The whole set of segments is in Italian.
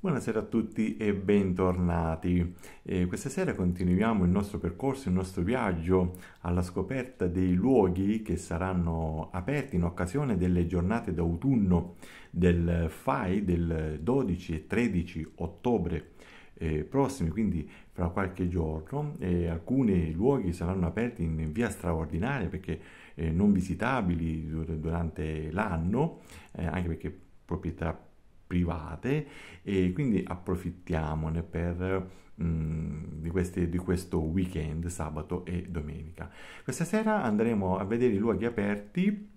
Buonasera a tutti e bentornati. Eh, questa sera continuiamo il nostro percorso, il nostro viaggio alla scoperta dei luoghi che saranno aperti in occasione delle giornate d'autunno del FAI del 12 e 13 ottobre eh, prossimi, quindi fra qualche giorno. Eh, alcuni luoghi saranno aperti in via straordinaria perché eh, non visitabili durante l'anno, eh, anche perché proprietà private e quindi approfittiamone per, mm, di, questi, di questo weekend, sabato e domenica. Questa sera andremo a vedere i luoghi aperti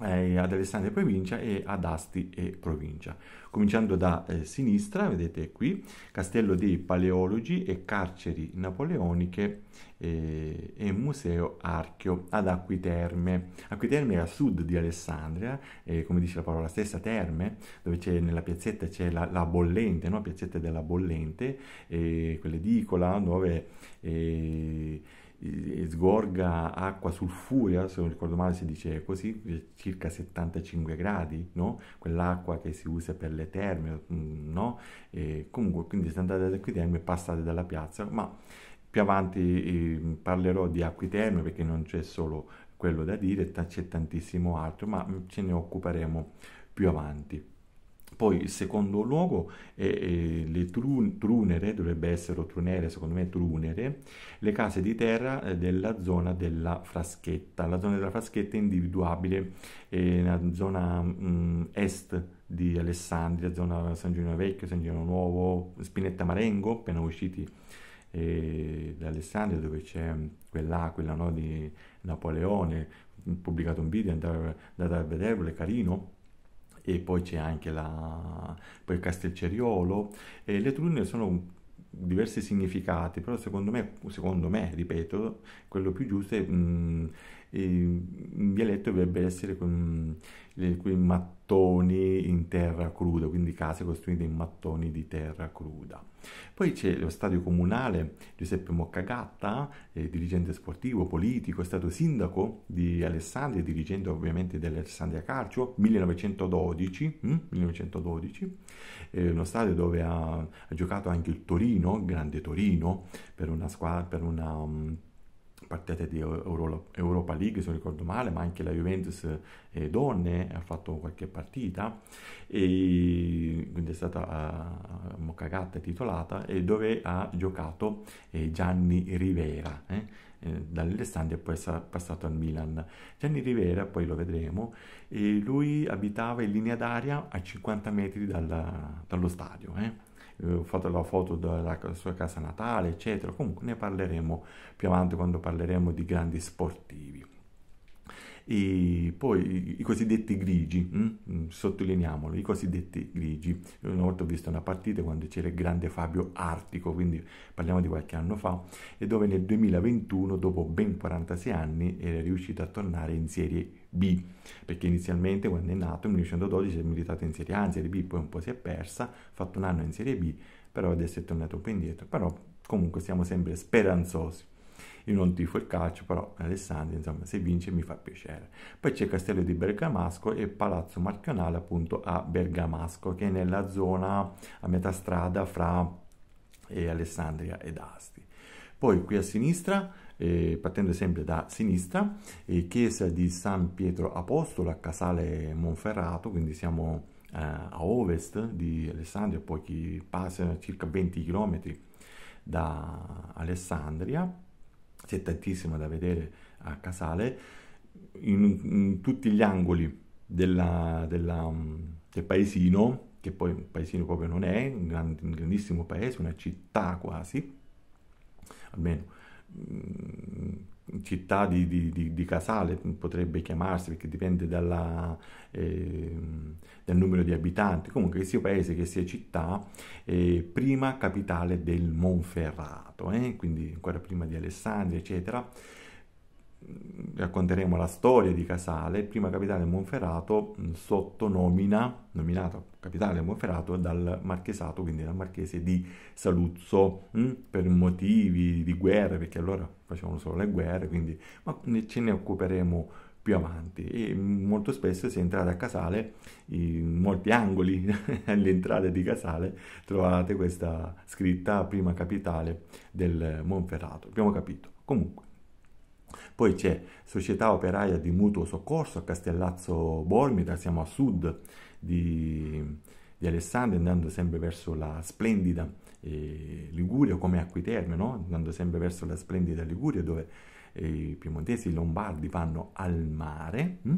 eh, ad Alessandria e provincia e ad Asti e provincia. Cominciando da eh, sinistra, vedete qui, Castello dei Paleologi e Carceri Napoleoniche eh, e Museo Archeo ad Acquiterme. Acquiterme è a sud di Alessandria, come dice la parola stessa, Terme, dove c'è, nella piazzetta c'è la, la bollente, no? piazzetta della bollente, quell'edicola dove... Eh, sgorga acqua sulfurea, se non ricordo male si dice così, circa 75 gradi, no? quell'acqua che si usa per le terme, mm, no? E comunque quindi se andate ad acquiterme passate dalla piazza, ma più avanti eh, parlerò di acquiterme perché non c'è solo quello da dire, c'è tantissimo altro, ma ce ne occuperemo più avanti. Poi, il secondo luogo, è le trun- trunere, dovrebbe essere trunere, secondo me trunere, le case di terra eh, della zona della fraschetta. La zona della fraschetta è individuabile nella zona mh, mm, est di Alessandria, zona San Gino Vecchio, San Gino Nuovo, Spinetta Marengo, appena usciti eh, da Alessandria, dove c'è quella, no, di Napoleone, ho pubblicato un video, andate a vederlo, è carino e poi c'è anche la, poi Castelceriolo. E le trune sono diversi significati, però secondo me, secondo me ripeto, quello più giusto è... Mh, in dialetto dovrebbe essere con quei mattoni in terra cruda, quindi case costruite in mattoni di terra cruda. Poi c'è lo stadio comunale Giuseppe Moccagatta, eh, dirigente sportivo, politico, è stato sindaco di Alessandria, dirigente ovviamente dell'Alessandria Calcio, 1912, hm? 1912. Eh, uno stadio dove ha, ha, giocato anche il Torino, il grande Torino, per una squadra, per una... Um, partite di Euro, Europa League, se non ricordo male, ma anche la Juventus eh, Donne ha fatto qualche partita, e, quindi è stata uh, Moccagatta titolata, e dove ha giocato eh, Gianni Rivera. Eh? eh dall'Alessandria e poi è passato al Milan. Gianni Rivera, poi lo vedremo, lui abitava in linea d'aria a 50 metri dalla, dallo stadio. Eh? Eh, ho fatto la foto della sua casa natale, eccetera. Comunque ne parleremo più avanti quando parleremo di grandi sportivi. E poi i cosiddetti grigi, mh? Mm? Mm, sottolineiamolo, i cosiddetti grigi. Io una volta ho visto una partita quando c'era il grande Fabio Artico, quindi parliamo di qualche anno fa, e dove nel 2021, dopo ben 46 anni, era riuscito a tornare in Serie B, perché inizialmente quando è nato nel 1912 è militato in Serie A, in Serie B, poi un po' si è persa, ha fatto un anno in Serie B, però adesso è tornato un po' indietro, però comunque siamo sempre speranzosi. Io non tifo il calcio, però Alessandria, insomma, se vince mi fa piacere. Poi c'è Castello di Bergamasco e Palazzo Marcanale appunto a Bergamasco, che è nella zona a metà strada fra e eh, Alessandria ed Asti. Poi qui a sinistra, eh, partendo sempre da sinistra, eh, chiesa di San Pietro Apostolo a Casale Monferrato, quindi siamo eh, a ovest di Alessandria, poi passano circa 20 km da Alessandria c'è tantissimo da vedere a Casale, in, in tutti gli angoli della, della, mm, del paesino, che poi un paesino proprio non è, un, grandissimo paese, una città quasi, almeno mm, città di, di, di, di, Casale, potrebbe chiamarsi perché dipende dalla, eh, dal numero di abitanti, comunque che sia paese che sia città, eh, prima capitale del Monferrato, eh, quindi ancora prima di Alessandria, eccetera Mm, racconteremo la storia di Casale, prima capitale Monferrato, mm, sotto nomina, nominato capitale Monferrato dal marchesato, quindi dal marchese di Saluzzo, mh? Mm, per motivi di guerra, perché allora facevano solo le guerre, quindi, ma ce ne occuperemo più avanti e molto spesso se entrate a Casale, in molti angoli all'entrata di Casale, trovate questa scritta prima capitale del Monferrato, abbiamo capito. Comunque, poi c'è Società Operaia di Mutuo Soccorso a Castellazzo Bormida, siamo a sud di, di Alessandria, andando sempre verso la splendida eh, Liguria, come Acquiterme, no? andando sempre verso la splendida Liguria dove eh, i piemontesi, i lombardi vanno al mare. Hm?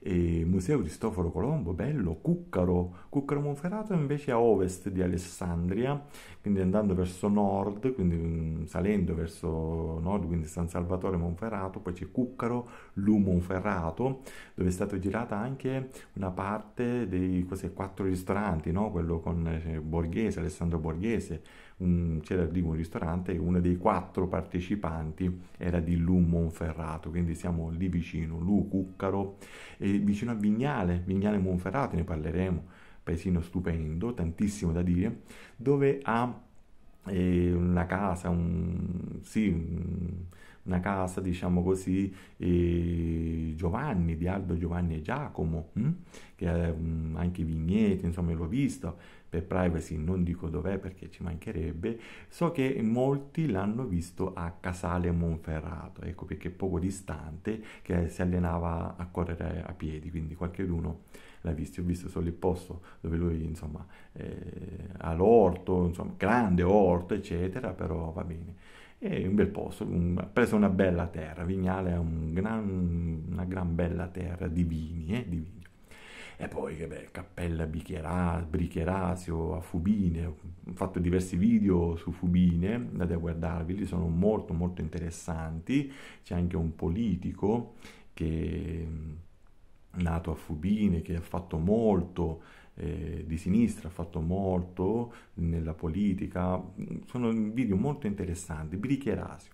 e Museo Cristoforo Colombo, bello, Cuccaro, Cuccaro Monferrato invece a ovest di Alessandria, quindi andando verso nord, quindi salendo verso nord, quindi San Salvatore Monferrato, poi c'è Cuccaro, Lumonferrato, dove è stata girata anche una parte dei questi quattro ristoranti, no? quello con eh, Borghese, Alessandro Borghese, un, c'era lì un ristorante e uno dei quattro partecipanti era di Lumonferrato, quindi siamo lì vicino, Lu, Cuccaro, e vicino a Vignale, Vignale Monferrato, ne parleremo, paesino stupendo, tantissimo da dire, dove ha eh, una casa, un, sì, una casa, diciamo così, Giovanni, di Aldo Giovanni e Giacomo, hm? che ha anche i vigneti, insomma, l'ho visto, per privacy non dico dov'è perché ci mancherebbe, so che molti l'hanno visto a Casale Monferrato, ecco perché poco distante, che si allenava a correre a piedi, quindi qualcheduno l'ha visto, ho visto solo il posto dove lui insomma eh, ha l'orto, insomma grande orto eccetera, però va bene è un bel posto, un, preso una bella terra, Vignale è un gran, una gran bella terra di vini, eh, di vini. E poi che beh, Cappella Bichera, Bricherasio, a Fubine, ho fatto diversi video su Fubine, andate a guardarvi, lì sono molto molto interessanti, c'è anche un politico che è nato a Fubine, che ha fatto molto, eh, di sinistra, ha fatto molto nella politica, sono video molto interessanti, Brichierasio.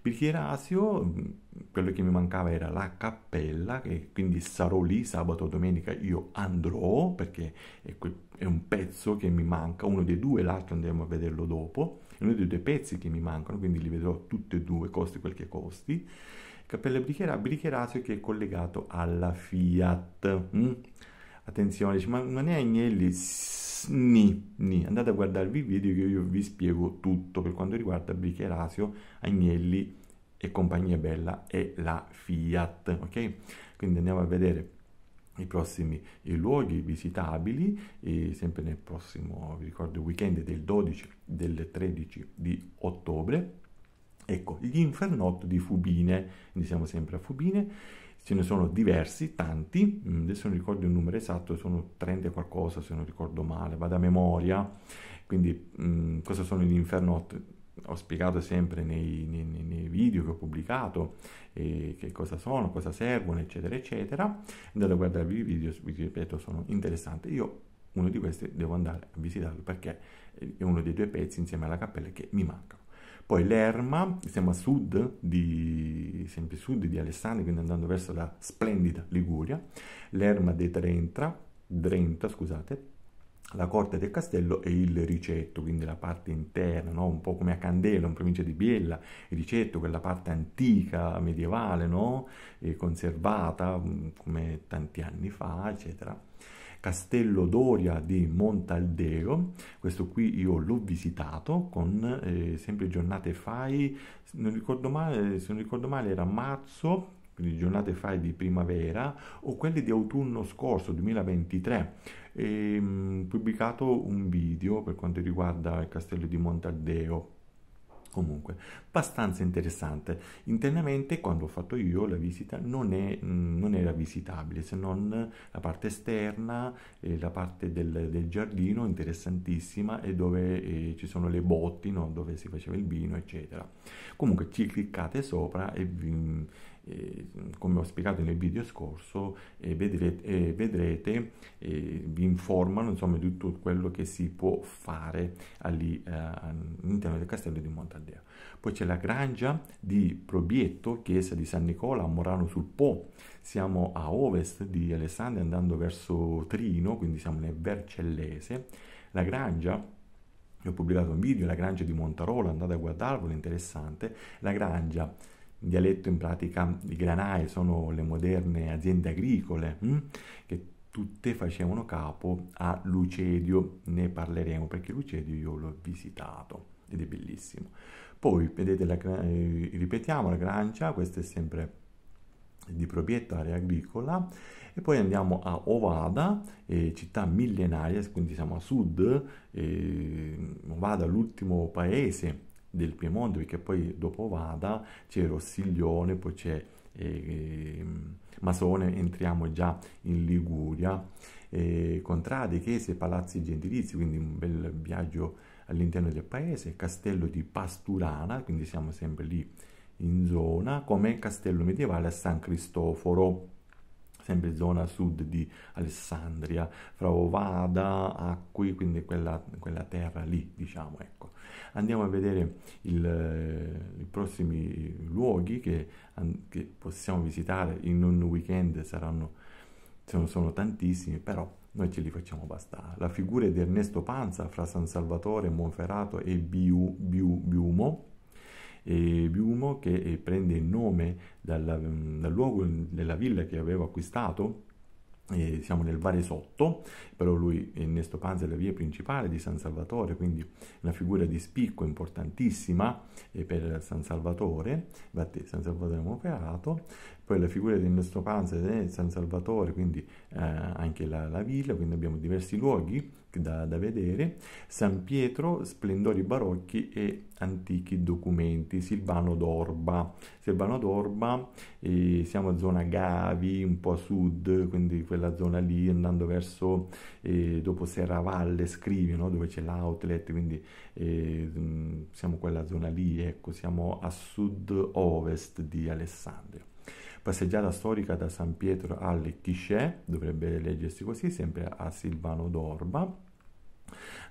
Brichierasio, mm, quello che mi mancava era la cappella, che quindi sarò lì sabato o domenica, io andrò, perché è un pezzo che mi manca, uno dei due, l'altro andremo a vederlo dopo, è uno dei due pezzi che mi mancano, quindi li vedrò tutti e due, costi quel che costi. Cappella Brichera, Bricherasio che è collegato alla Fiat. Mm? attenzione, dice, ma non è Agnelli? Ni, ni, andate a guardarvi il video che io vi spiego tutto per quanto riguarda Bricherasio, Agnelli e compagnia bella e la Fiat, ok? Quindi andiamo a vedere i prossimi i luoghi visitabili e sempre nel prossimo vi ricordo weekend del 12 del 13 di ottobre ecco gli infernotto di Fubine quindi siamo sempre a Fubine ce ne sono diversi, tanti, mm, adesso non ricordo il numero esatto, sono 30 e qualcosa se non ricordo male, vado a memoria, quindi mh, mm, cosa sono gli infernotti? Ho spiegato sempre nei, nei, nei video che ho pubblicato eh, che cosa sono, cosa servono, eccetera, eccetera. Andate a guardarvi i video, vi ripeto, sono interessanti. Io uno di questi devo andare a visitarlo perché è uno dei due pezzi insieme alla cappella che mi mancano. Poi l'Erma, siamo a sud di, sempre sud di Alessandria, quindi andando verso la splendida Liguria, l'Erma di Trenta, Drenta, scusate, la corte del castello e il ricetto, quindi la parte interna, no? un po' come a Candela, in provincia di Biella, il ricetto, quella parte antica, medievale, no? conservata mm, come tanti anni fa, eccetera. Castello Doria di Montaldeo, questo qui io l'ho visitato con eh, sempre giornate fai, non ricordo male, eh, se non ricordo male era marzo quindi giornate fredde di primavera, o quelle di autunno scorso 2023. E, mh, pubblicato un video per quanto riguarda il castello di Montardeo comunque abbastanza interessante internamente quando ho fatto io la visita non, è, mm, non era visitabile se non la parte esterna e la parte del, del, giardino interessantissima e dove eh, ci sono le botti no? dove si faceva il vino eccetera comunque ci cliccate sopra e vi eh, come ho spiegato nel video scorso, eh, vedrete, eh, vedrete vi informano insomma, di tutto quello che si può fare eh, all'interno del castello di Montaldea. Poi c'è la grangia di Probietto, chiesa di San Nicola a Morano sul Po. Siamo a ovest di Alessandria andando verso Trino, quindi siamo nel Vercellese. La grangia ho pubblicato un video, la grangia di Montarolo, andate a guardarvelo, interessante, la grangia dialetto in pratica i granai sono le moderne aziende agricole hm? che tutte facevano capo a Lucedio, ne parleremo perché Lucedio io l'ho visitato ed è bellissimo. Poi vedete, la, eh, ripetiamo la grancia, questa è sempre di proprietà area agricola e poi andiamo a Ovada, eh, città millenaria, quindi siamo a sud, eh, Ovada l'ultimo paese del Piemonte, perché poi dopo Vada c'è Rossiglione, poi c'è eh, Masone, entriamo già in Liguria, eh, Contrade, Chiese, Palazzi Gentilizi, quindi un bel viaggio all'interno del paese, Castello di Pasturana, quindi siamo sempre lì in zona, come Castello Medievale a San Cristoforo sempre zona sud di Alessandria, fra Ovada, Acqui, quindi quella, quella terra lì, diciamo, ecco. Andiamo a vedere il, eh, i prossimi luoghi che, che, possiamo visitare in un weekend, saranno, sono, sono tantissimi, però noi ce li facciamo bastare. La figura di Ernesto Panza fra San Salvatore, Monferrato e Biu, Biu, Biumo, e Biumo che eh, prende il nome dal, mm, dal luogo della villa che aveva acquistato eh, siamo nel Varesotto però lui è Panza è la via principale di San Salvatore, quindi una figura di spicco importantissima eh, per San Salvatore, infatti San Salvatore è operato, poi la figura di Nesto Panza è San Salvatore, quindi eh, anche la, la, villa, quindi abbiamo diversi luoghi da, da vedere, San Pietro, splendori barocchi e antichi documenti, Silvano d'Orba. Silvano d'Orba, eh, siamo a zona Gavi, un po' a sud, quindi quella zona lì, andando verso, eh, dopo Serravalle, Scrivi, no? dove c'è l'outlet, quindi eh, mm, siamo quella zona lì, ecco, siamo a sud-ovest di Alessandria. Passeggiata storica da San Pietro a Lecchichè, dovrebbe leggersi così, sempre a Silvano d'Orba.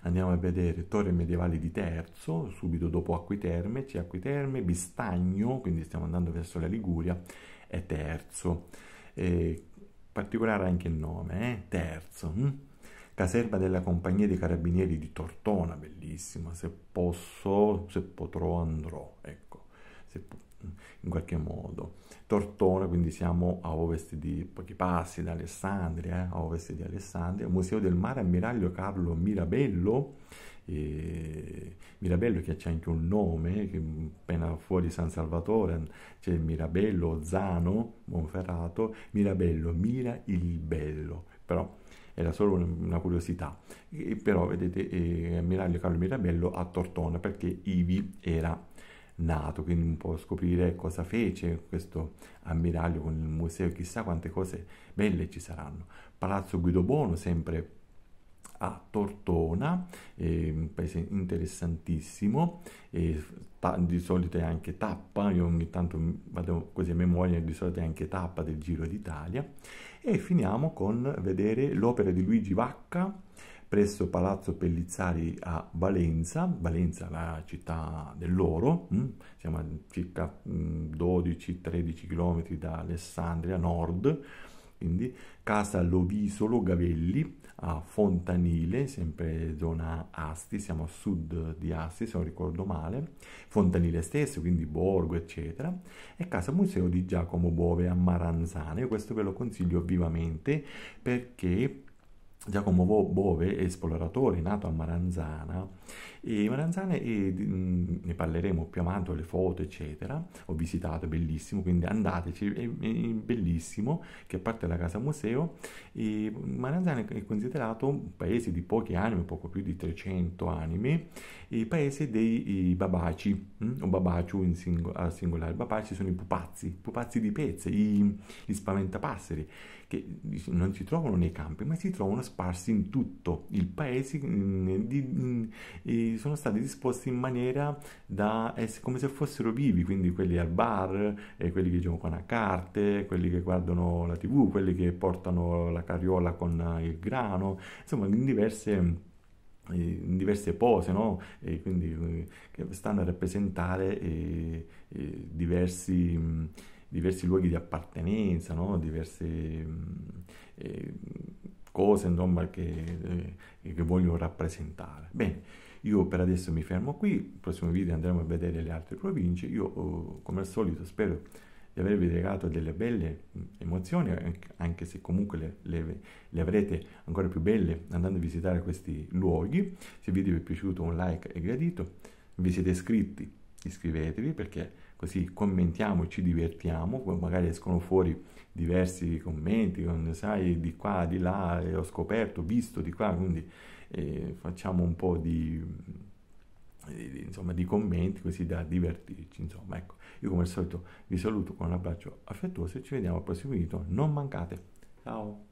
Andiamo a vedere Torre Medievali di Terzo, subito dopo Acquiterme, c'è Acquiterme, Bistagno, quindi stiamo andando verso la Liguria, e Terzo. E particolare anche il nome, eh? Terzo. Hm? Caserma della Compagnia dei Carabinieri di Tortona, bellissima, se posso, se potrò andrò, ecco, se, potrò in qualche modo. Tortona, quindi siamo a ovest di pochi passi da Alessandria, eh? a ovest di Alessandria, Museo del Mare Ammiraglio Carlo Mirabello, e Mirabello che c'è anche un nome, che appena fuori San Salvatore c'è Mirabello, Zano, Monferrato, Mirabello, Mira il Bello, però era solo una curiosità, e però vedete eh, Ammiraglio Carlo Mirabello a Tortona perché Ivi era nato, quindi un po' scoprire cosa fece questo ammiraglio con il museo, chissà quante cose belle ci saranno. Palazzo Guido Bono, sempre a Tortona, eh, un paese interessantissimo, eh, di solito è anche tappa, io ogni tanto vado così a memoria, di solito è anche tappa del Giro d'Italia, e finiamo con vedere l'opera di Luigi Vacca, presso Palazzo Pellizzari a Valenza, Valenza la città dell'oro, mm? siamo a circa 12-13 km da Alessandria Nord, quindi Casa Lovisolo Gavelli a Fontanile, sempre zona Asti, siamo a sud di Asti se non ricordo male, Fontanile stesso, quindi Borgo eccetera, e Casa Museo di Giacomo Bove a Maranzane, questo ve lo consiglio vivamente perché Giacomo Bove, esploratore nato a Maranzana, e Maranzana e, ne parleremo più avanti, le foto eccetera, ho visitato, è bellissimo, quindi andateci, è, è bellissimo, che a parte la casa museo, e Maranzana è considerato un paese di poche anime, poco più di 300 anime, il paese dei babaci, hm? o babaciu in singolare, singolare, babaci sono i pupazzi, pupazzi di pezze, i, gli spaventapasseri, che non si trovano nei campi, ma si trovano sparsi in tutto il paese, mm, eh, mm, eh, sono stati disposti in maniera da essere come se fossero vivi, quindi quelli al bar, eh, quelli che giocano a carte, quelli che guardano la tv, quelli che portano la carriola con il grano, insomma in diverse in diverse pose, no? e quindi che stanno a rappresentare eh, eh, diversi mm, diversi luoghi di appartenenza, no? diverse mm, eh, cose insomma, che, eh, che voglio rappresentare. Bene. Io per adesso mi fermo qui, nel prossimo video andremo a vedere le altre province. Io oh, come al solito spero di avervi legato delle belle mm, emozioni, anche se comunque le, le, le, avrete ancora più belle andando a visitare questi luoghi. Se il video vi è piaciuto un like e gradito, vi siete iscritti, iscrivetevi perché così commentiamo e ci divertiamo, poi magari escono fuori diversi commenti, con, sai, di qua, di là, ho scoperto, visto di qua, quindi eh, facciamo un po' di, di, insomma, di commenti così da divertirci, insomma, ecco. Io come al solito vi saluto con un abbraccio affettuoso e ci vediamo al prossimo video, non mancate, ciao!